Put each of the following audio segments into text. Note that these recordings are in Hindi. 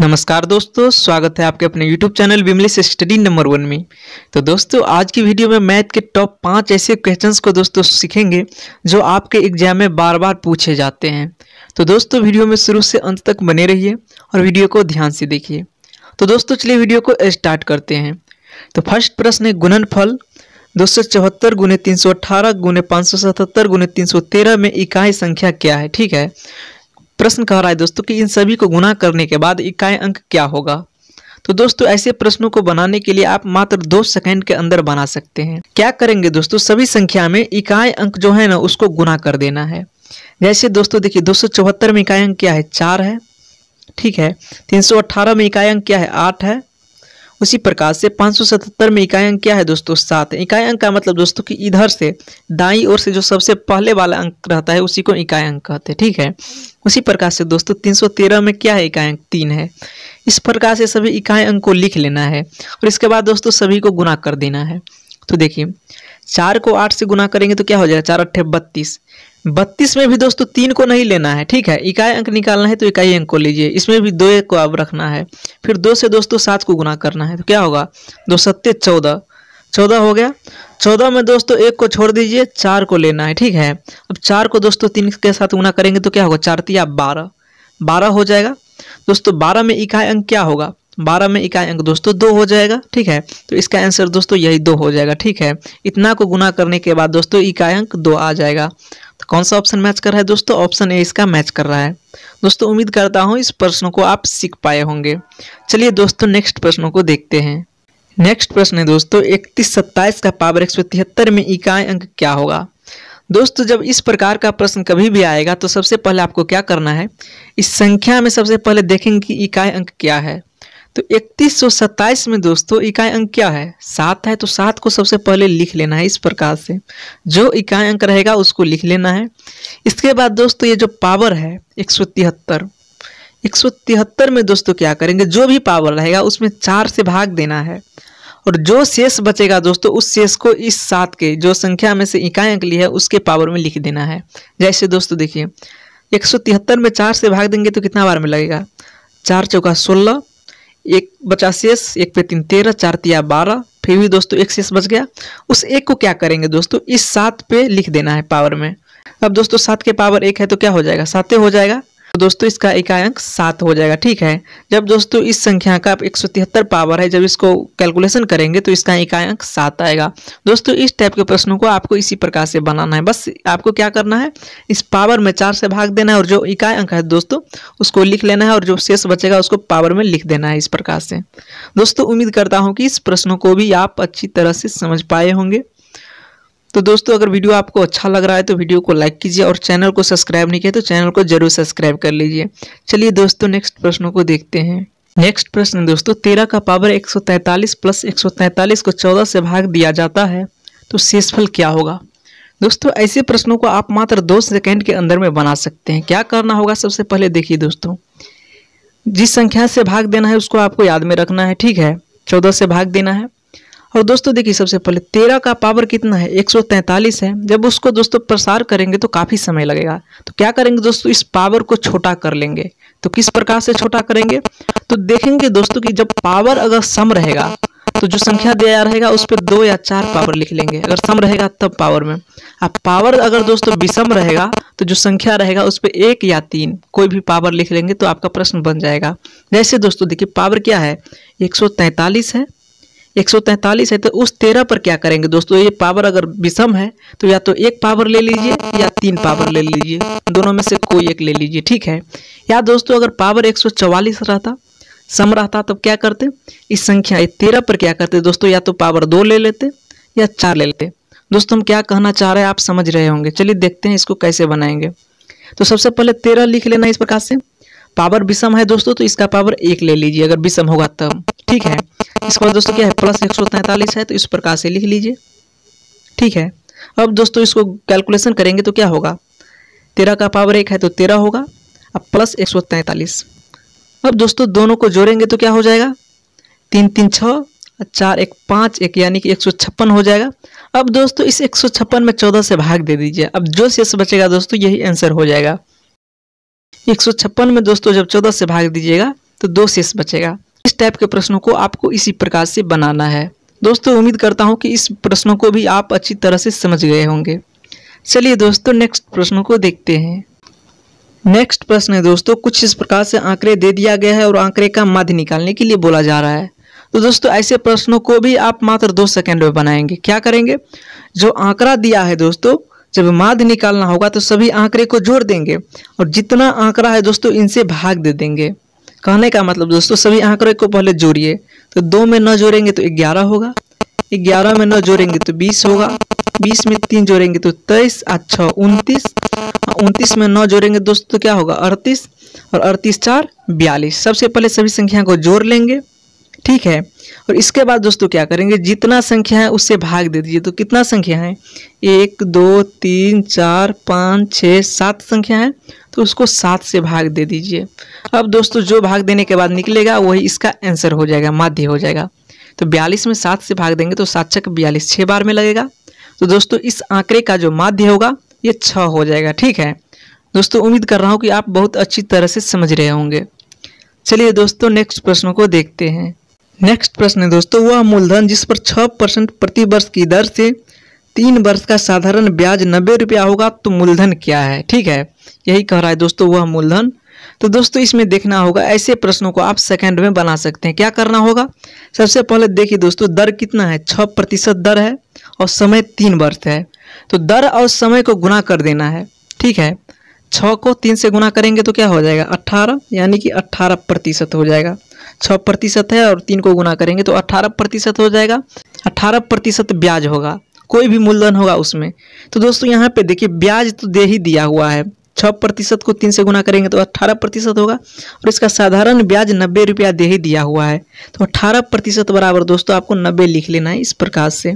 नमस्कार दोस्तों स्वागत है आपके अपने यूट्यूब चैनल विमलिस स्टडी नंबर वन में तो दोस्तों आज की वीडियो में मैथ के टॉप पाँच ऐसे क्वेश्चंस को दोस्तों सीखेंगे जो आपके एग्जाम में बार बार पूछे जाते हैं तो दोस्तों वीडियो में शुरू से अंत तक बने रहिए और वीडियो को ध्यान से देखिए तो दोस्तों चलिए वीडियो को स्टार्ट करते हैं तो फर्स्ट प्रश्न है फल दो सौ चौहत्तर तीन सौ अट्ठारह गुने पाँच सौ सतहत्तर गुने तीन सौ तेरह में इकाई संख्या क्या है ठीक है प्रश्न कह रहा है दोस्तों कि इन सभी को गुना करने के बाद इकाई अंक क्या होगा तो दोस्तों ऐसे प्रश्नों को बनाने के लिए आप मात्र दो सेकंड के अंदर बना सकते हैं क्या करेंगे दोस्तों सभी संख्या में इकाई अंक जो है ना उसको गुना कर देना है जैसे दोस्तों देखिए दो में इकाई अंक क्या है चार है ठीक है तीन में इकाई अंक क्या है आठ है उसी प्रकार से 577 में इकाई अंक क्या है दोस्तों सात इकाई अंक का मतलब दोस्तों कि इधर से दाई ओर से जो सबसे पहले वाला अंक रहता है उसी को इकाई अंक कहते हैं ठीक है उसी प्रकार से दोस्तों 313 में क्या है इकाई अंक तीन है इस प्रकार से सभी इकाई अंक को लिख लेना है और इसके बाद दोस्तों सभी को गुना कर देना है तो देखिए चार को आठ से गुना करेंगे तो क्या हो जाएगा चार अट्ठे बत्तीस बत्तीस में भी दोस्तों तीन को नहीं लेना है ठीक है इकाई अंक निकालना है तो इकाई अंक को लीजिए इसमें भी दो को अब रखना है फिर दो से दोस्तों सात को गुना करना है तो क्या होगा दो सत्ते चौदह चौदह हो गया चौदह में दोस्तों एक को छोड़ दीजिए चार को लेना है ठीक है अब चार को दोस्तों तीन के साथ गुना करेंगे तो क्या होगा चार तिया बारह बारह हो जाएगा दोस्तों बारह में इकाई अंक क्या होगा बारह में इकाई अंक दोस्तों दो हो जाएगा ठीक है तो इसका आंसर दोस्तों यही दो हो जाएगा ठीक है इतना को गुना करने के बाद दोस्तों इकाई अंक दो आ जाएगा कौन सा ऑप्शन मैच कर रहा है दोस्तों ऑप्शन ए इसका मैच कर रहा है दोस्तों उम्मीद करता हूँ इस प्रश्न को आप सीख पाए होंगे चलिए दोस्तों नेक्स्ट प्रश्नों को देखते हैं नेक्स्ट प्रश्न है दोस्तों इकतीस सत्ताईस का पावर एक सौ तिहत्तर में इकाई अंक क्या होगा दोस्तों जब इस प्रकार का प्रश्न कभी भी आएगा तो सबसे पहले आपको क्या करना है इस संख्या में सबसे पहले देखेंगे कि इकाई अंक क्या है तो इकतीस में दोस्तों इकाई अंक क्या है सात है तो सात को सबसे पहले लिख लेना है इस प्रकार से जो इकाई अंक रहेगा उसको लिख लेना है इसके बाद दोस्तों ये जो पावर है एक सौ तिहत्तर एक सौ तिहत्तर में दोस्तों क्या करेंगे जो भी पावर रहेगा उसमें चार से भाग देना है और जो शेष बचेगा दोस्तों उस शेष को इस सात के जो संख्या में से इकाई अंक ली है उसके पावर में लिख देना है जैसे दोस्तों देखिए एक सौ तिहत्तर में चार से भाग देंगे तो कितना बार में लगेगा चार चौका सोलह एक बचा शेष एक पे तीन तेरह चार तिया बारह फिर भी दोस्तों एक शेष बच गया उस एक को क्या करेंगे दोस्तों इस सात पे लिख देना है पावर में अब दोस्तों सात के पावर एक है तो क्या हो जाएगा सातें हो जाएगा तो दोस्तों इसका एकांक सात हो जाएगा ठीक है जब दोस्तों इस संख्या का एक सौ तिहत्तर पावर है जब इसको कैलकुलेशन करेंगे तो इसका एकांक सात आएगा दोस्तों इस टाइप के प्रश्नों को आपको इसी प्रकार से बनाना है बस आपको क्या करना है इस पावर में चार से भाग देना है और जो अंक है दोस्तों उसको लिख लेना है और जो शेष बचेगा उसको पावर में लिख देना है इस प्रकार से दोस्तों उम्मीद करता हूँ कि इस प्रश्नों को भी आप अच्छी तरह से समझ पाए होंगे तो दोस्तों अगर वीडियो आपको अच्छा लग रहा है तो वीडियो को लाइक कीजिए और चैनल को सब्सक्राइब नहीं किया तो चैनल को जरूर सब्सक्राइब कर लीजिए चलिए दोस्तों नेक्स्ट प्रश्नों को देखते हैं नेक्स्ट प्रश्न दोस्तों तेरह का पावर 143 प्लस 143 को 14 से भाग दिया जाता है तो शेषफल क्या होगा दोस्तों ऐसे प्रश्नों को आप मात्र दो सेकेंड के अंदर में बना सकते हैं क्या करना होगा सबसे पहले देखिए दोस्तों जिस संख्या से भाग देना है उसको आपको याद में रखना है ठीक है चौदह से भाग देना है और दोस्तों देखिए सबसे पहले तेरह का पावर कितना है एक है जब उसको दोस्तों प्रसार करेंगे तो काफ़ी समय लगेगा तो क्या करेंगे दोस्तों इस पावर को छोटा कर लेंगे तो किस प्रकार से छोटा करेंगे तो देखेंगे दोस्तों कि जब पावर अगर सम रहेगा तो जो संख्या दिया रहेगा उस पर दो या चार पावर लिख लेंगे अगर सम रहेगा तब पावर में अब पावर अगर दोस्तों विषम रहेगा तो जो संख्या रहेगा उस पर एक या तीन कोई भी पावर लिख लेंगे तो आपका प्रश्न बन जाएगा जैसे दोस्तों देखिए पावर क्या है 143 है 143 है तो उस 13 पर क्या करेंगे दोस्तों ये पावर अगर विषम है तो या तो एक पावर ले लीजिए या तीन पावर ले लीजिए दोनों में से कोई एक ले लीजिए ठीक है या दोस्तों अगर पावर 144 रहता सम रहता तब क्या करते इस संख्या ये तेरह पर क्या करते दोस्तों या तो पावर दो ले लेते या चार ले लेते दोस्तों हम क्या कहना चाह रहे हैं आप समझ रहे होंगे चलिए देखते हैं इसको कैसे बनाएंगे तो सबसे पहले तेरह लिख लेना इस प्रकार से पावर विषम है दोस्तों तो इसका पावर एक ले लीजिए अगर विषम होगा तब ठीक है इसके बाद दोस्तों क्या है प्लस एक सौ तैंतालीस है तो इस प्रकार से लिख लीजिए ठीक है अब दोस्तों इसको कैलकुलेशन करेंगे तो क्या होगा तेरह का पावर एक है तो तेरह होगा अब प्लस एक सौ तैंतालीस अब दोस्तों दोनों को जोड़ेंगे तो क्या हो जाएगा तीन तीन छः चार एक पाँच एक यानी कि एक सौ छप्पन हो जाएगा अब दोस्तों इस एक सौ छप्पन में चौदह से भाग दे दीजिए अब जो शेष बचेगा दोस्तों यही आंसर हो जाएगा एक सौ छप्पन में दोस्तों जब चौदह से भाग दीजिएगा तो दो शेष बचेगा इस टाइप के प्रश्नों को आपको इसी प्रकार से बनाना है दोस्तों उम्मीद करता हूँ कि इस प्रश्नों को भी आप अच्छी तरह से समझ गए होंगे चलिए दोस्तों नेक्स्ट प्रश्नों को देखते हैं नेक्स्ट प्रश्न है दोस्तों कुछ इस प्रकार से आंकड़े दे दिया गया है और आंकड़े का माध्य निकालने के लिए बोला जा रहा है तो दोस्तों ऐसे प्रश्नों को भी आप मात्र दो सेकेंड में बनाएंगे क्या करेंगे जो आंकड़ा दिया है दोस्तों जब माध्य निकालना होगा तो सभी आंकड़े को जोड़ देंगे और जितना आंकड़ा है दोस्तों इनसे भाग दे देंगे कहने का मतलब दोस्तों सभी आंकड़े को पहले जोड़िए तो दो में न जोड़ेंगे तो ग्यारह होगा ग्यारह में न जोड़ेंगे तो बीस होगा बीस में तीन जोड़ेंगे तो तेईस अच्छा छः उनतीस उनतीस में नौ जोड़ेंगे दोस्तों तो क्या होगा अड़तीस और अड़तीस चार बयालीस सबसे पहले सभी संख्या को जोड़ लेंगे ठीक है और इसके बाद दोस्तों क्या करेंगे जितना संख्या है उससे भाग दे दीजिए तो कितना संख्या है एक दो तीन चार पाँच छः सात संख्या है तो उसको सात से भाग दे दीजिए अब दोस्तों जो भाग देने के बाद निकलेगा वही इसका आंसर हो जाएगा माध्य हो जाएगा तो बयालीस में सात से भाग देंगे तो सात छक बयालीस छः बार में लगेगा तो दोस्तों इस आंकड़े का जो माध्य होगा ये छः हो जाएगा ठीक है दोस्तों उम्मीद कर रहा हूँ कि आप बहुत अच्छी तरह से समझ रहे होंगे चलिए दोस्तों नेक्स्ट प्रश्नों को देखते हैं नेक्स्ट प्रश्न है दोस्तों वह मूलधन जिस पर छः परसेंट प्रति वर्ष की दर से तीन वर्ष का साधारण ब्याज नब्बे रुपया होगा तो मूलधन क्या है ठीक है यही कह रहा है दोस्तों वह मूलधन तो दोस्तों इसमें देखना होगा ऐसे प्रश्नों को आप सेकंड में बना सकते हैं क्या करना होगा सबसे पहले देखिए दोस्तों दर कितना है छः प्रतिशत दर है और समय तीन वर्ष है तो दर और समय को गुना कर देना है ठीक है छः को तीन से गुना करेंगे तो क्या हो जाएगा अट्ठारह यानी कि अट्ठारह प्रतिशत हो जाएगा छः प्रतिशत है और तीन को गुना करेंगे तो अट्ठारह प्रतिशत हो जाएगा अट्ठारह प्रतिशत ब्याज होगा कोई भी मूलधन होगा उसमें तो दोस्तों यहाँ पे देखिए ब्याज तो दे ही दिया हुआ है छः प्रतिशत को तीन से गुना करेंगे तो अट्ठारह प्रतिशत होगा और इसका साधारण ब्याज नब्बे रुपया दे ही दिया हुआ है तो अट्ठारह प्रतिशत बराबर दोस्तों आपको नब्बे लिख लेना है इस प्रकार से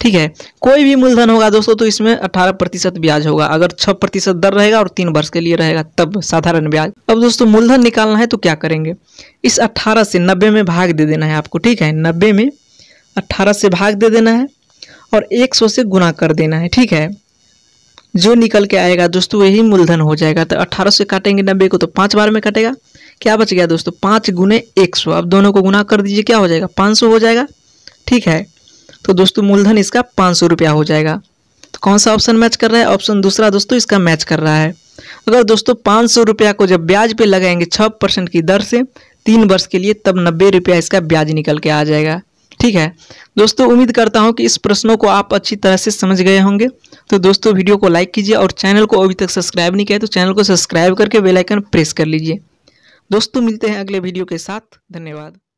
ठीक है कोई भी मूलधन होगा दोस्तों तो इसमें अठारह प्रतिशत ब्याज होगा अगर छह प्रतिशत दर रहेगा और तीन वर्ष के लिए रहेगा तब साधारण ब्याज अब दोस्तों मूलधन निकालना है तो क्या करेंगे इस अट्ठारह से नब्बे में भाग दे देना है आपको ठीक है नब्बे में अट्ठारह से भाग दे देना है और एक सौ से गुना कर देना है ठीक है जो निकल के आएगा दोस्तों वही मूलधन हो जाएगा तो अट्ठारह से काटेंगे नब्बे को तो पाँच बार में काटेगा क्या बच गया दोस्तों पाँच गुने एक सौ अब दोनों को गुना कर दीजिए क्या हो जाएगा पाँच सौ हो जाएगा ठीक है तो दोस्तों मूलधन इसका पाँच सौ रुपया हो जाएगा तो कौन सा ऑप्शन मैच कर रहा है ऑप्शन दूसरा दोस्तों इसका मैच कर रहा है अगर दोस्तों पाँच सौ रुपया को जब ब्याज पे लगाएंगे छः परसेंट की दर से तीन वर्ष के लिए तब नब्बे रुपया इसका ब्याज निकल के आ जाएगा ठीक है दोस्तों उम्मीद करता हूँ कि इस प्रश्नों को आप अच्छी तरह से समझ गए होंगे तो दोस्तों वीडियो को लाइक कीजिए और चैनल को अभी तक सब्सक्राइब नहीं किया तो चैनल को सब्सक्राइब करके बेलाइकन प्रेस कर लीजिए दोस्तों मिलते हैं अगले वीडियो के साथ धन्यवाद